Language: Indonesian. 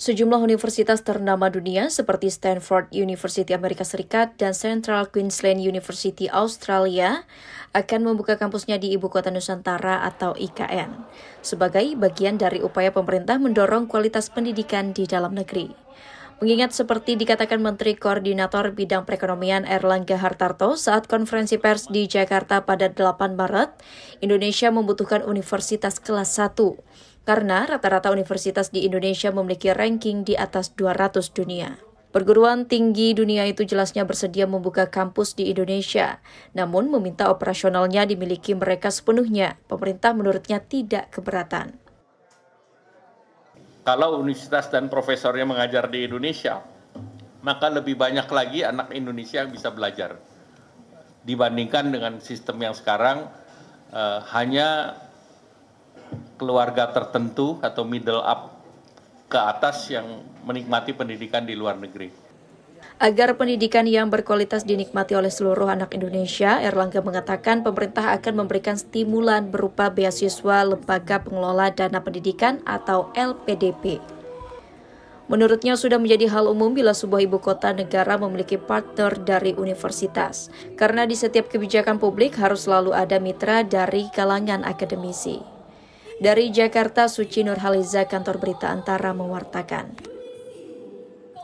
Sejumlah universitas ternama dunia seperti Stanford University Amerika Serikat dan Central Queensland University Australia akan membuka kampusnya di Ibu Kota Nusantara atau IKN sebagai bagian dari upaya pemerintah mendorong kualitas pendidikan di dalam negeri. Mengingat seperti dikatakan Menteri Koordinator Bidang Perekonomian Erlangga Hartarto saat konferensi pers di Jakarta pada 8 Maret, Indonesia membutuhkan universitas kelas 1 karena rata-rata universitas di Indonesia memiliki ranking di atas 200 dunia. Perguruan tinggi dunia itu jelasnya bersedia membuka kampus di Indonesia, namun meminta operasionalnya dimiliki mereka sepenuhnya. Pemerintah menurutnya tidak keberatan kalau universitas dan profesornya mengajar di Indonesia, maka lebih banyak lagi anak Indonesia yang bisa belajar dibandingkan dengan sistem yang sekarang uh, hanya keluarga tertentu atau middle up ke atas yang menikmati pendidikan di luar negeri. Agar pendidikan yang berkualitas dinikmati oleh seluruh anak Indonesia, Erlangga mengatakan pemerintah akan memberikan stimulan berupa beasiswa Lembaga Pengelola Dana Pendidikan atau LPDP. Menurutnya sudah menjadi hal umum bila sebuah ibu kota negara memiliki partner dari universitas, karena di setiap kebijakan publik harus selalu ada mitra dari kalangan akademisi. Dari Jakarta, Suci Nurhaliza, Kantor Berita Antara mewartakan.